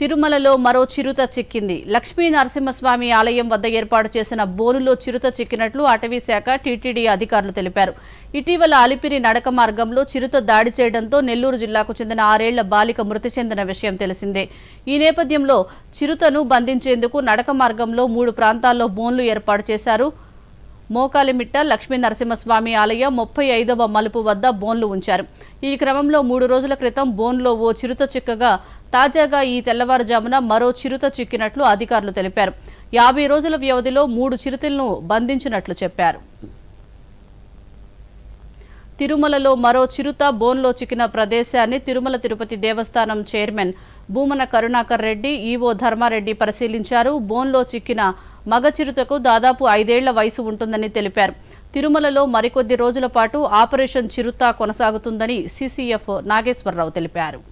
తిరుమలలో మరో చిరుత చిక్కింది లక్ష్మీ నరసింహస్వామి ఆలయం వద్ద ఏర్పాటు చేసిన బోనులో చిరుత చిక్కినట్లు అటవీ శాఖ టీటీడీ అధికారులు తెలిపారు ఇటీవల అలిపిరి నడక మార్గంలో చిరుత దాడి చేయడంతో నెల్లూరు జిల్లాకు చెందిన ఆరేళ్ల బాలిక మృతి చెందిన విషయం తెలిసిందే ఈ నేపథ్యంలో చిరుతను బంధించేందుకు నడక మార్గంలో మూడు ప్రాంతాల్లో బోన్లు ఏర్పాటు చేశారు మోకాలిమిట్ట లక్ష్మీ నరసింహస్వామి ఆలయ ముప్పై ఐదవ మలుపు వద్ద బోన్లు ఉంచారు ఈ క్రమంలో మూడు రోజుల క్రితం బోన్లో ఓ చిరుత చిక్కగా తాజాగా ఈ తెల్లవారుజామున మరో చిరుత చిక్కినట్లు అధికారులు తెలిపారు యాభై రోజుల వ్యవధిలో మూడు చిరుతలను బంధించినట్లు చెప్పారు తిరుమలలో మరో చిరుత బోన్లో చిక్కిన ప్రదేశాన్ని తిరుమల తిరుపతి దేవస్థానం చైర్మన్ భూమన కరుణాకర్ రెడ్డి ఈవో ధర్మారెడ్డి పరిశీలించారు బోన్లో చిక్కిన మగ చిరుతకు దాదాపు ఐదేళ్ల వయసు ఉంటుందని తెలిపారు తిరుమలలో మరికొద్ది రోజుల పాటు ఆపరేషన్ చిరుత కొనసాగుతుందని సీసీఎఫ్ నాగేశ్వరరావు తెలిపారు